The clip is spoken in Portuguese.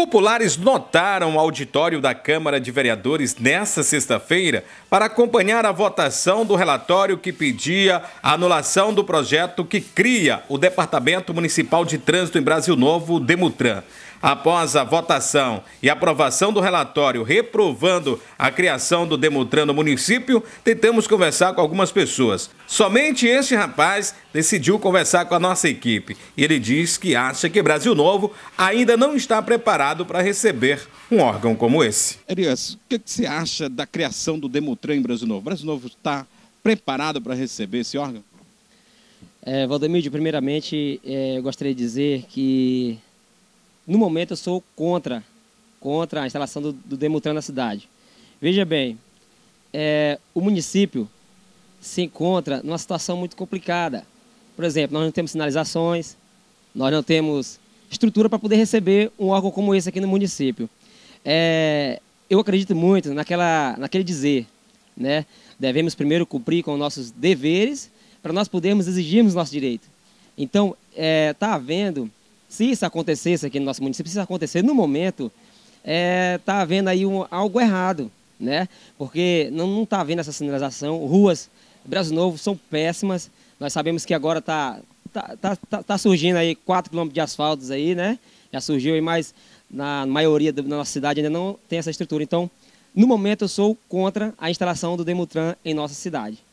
Populares notaram o auditório da Câmara de Vereadores nesta sexta-feira para acompanhar a votação do relatório que pedia a anulação do projeto que cria o Departamento Municipal de Trânsito em Brasil Novo, Demutran. Após a votação e aprovação do relatório reprovando a criação do Demutran no município, tentamos conversar com algumas pessoas. Somente este rapaz decidiu conversar com a nossa equipe. E ele diz que acha que Brasil Novo ainda não está preparado para receber um órgão como esse. Elias, o que, é você acha da criação do Demutran em Brasil Novo? Brasil Novo está preparado para receber esse órgão? É, Valdemir, primeiramente, é, eu gostaria de dizer que no momento eu sou contra, contra a instalação do, do Demutran na cidade. Veja bem, é, o município se encontra numa situação muito complicada. Por exemplo, nós não temos sinalizações, nós não temos estrutura para poder receber um órgão como esse aqui no município. É, eu acredito muito naquela, naquele dizer, né? Devemos primeiro cumprir com nossos deveres para nós podermos exigirmos nosso direito. Então, está é, tá havendo se isso acontecesse aqui no nosso município, se isso acontecer no momento, está é, tá havendo aí um, algo errado, né? Porque não está havendo essa sinalização. Ruas Brasil Novo são péssimas. Nós sabemos que agora está tá, tá, tá, tá, surgindo aí 4 quilômetros de asfaltos aí, né? Já surgiu aí, mas na maioria da nossa cidade ainda não tem essa estrutura. Então, no momento, eu sou contra a instalação do Demutran em nossa cidade.